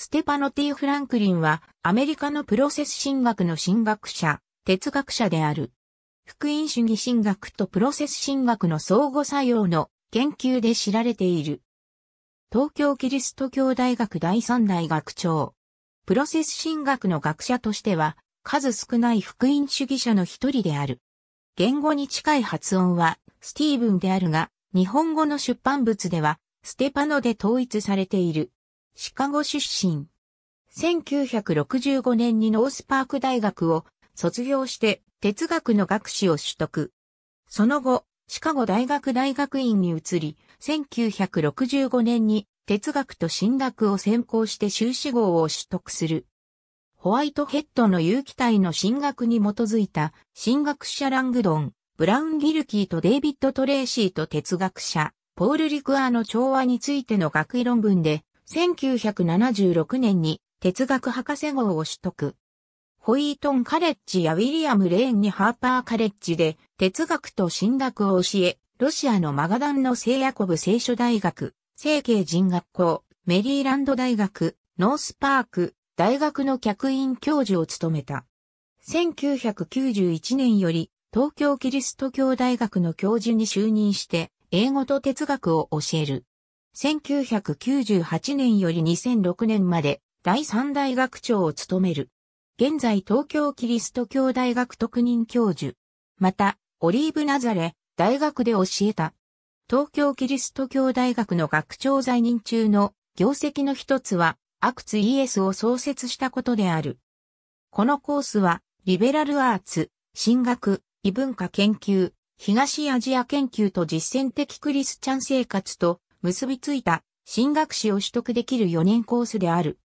ステパノ・ティ・フランクリンは、アメリカのプロセス神学の神学者、哲学者である。福音主義神学とプロセス神学の相互作用の研究で知られている。東京キリスト教大学第三代学長。プロセス神学の学者としては、数少ない福音主義者の一人である。言語に近い発音は、スティーブンであるが、日本語の出版物では、ステパノで統一されている。シカゴ出身。1965年にノースパーク大学を卒業して哲学の学士を取得。その後、シカゴ大学大学院に移り、1965年に哲学と進学を専攻して修士号を取得する。ホワイトヘッドの有機体の進学に基づいた、進学者ラングドン、ブラウン・ギルキーとデイビッド・トレーシーと哲学者、ポール・リクアーの調和についての学位論文で、1976年に哲学博士号を取得。ホイートンカレッジやウィリアム・レーンにハーパーカレッジで哲学と神学を教え、ロシアのマガダンの聖ヤコブ聖書大学、聖慶人学校、メリーランド大学、ノースパーク、大学の客員教授を務めた。1991年より東京キリスト教大学の教授に就任して英語と哲学を教える。1998年より2006年まで第三大学長を務める。現在東京キリスト教大学特任教授。また、オリーブナザレ、大学で教えた。東京キリスト教大学の学長在任中の業績の一つは、アクツイエスを創設したことである。このコースは、リベラルアーツ、進学、異文化研究、東アジア研究と実践的クリスチャン生活と結びついた進学士を取得できる4年コースである。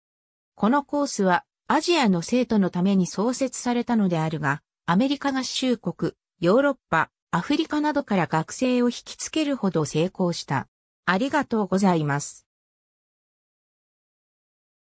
このコースはアジアの生徒のために創設されたのであるが、アメリカ合衆国、ヨーロッパ、アフリカなどから学生を引きつけるほど成功した。ありがとうございます。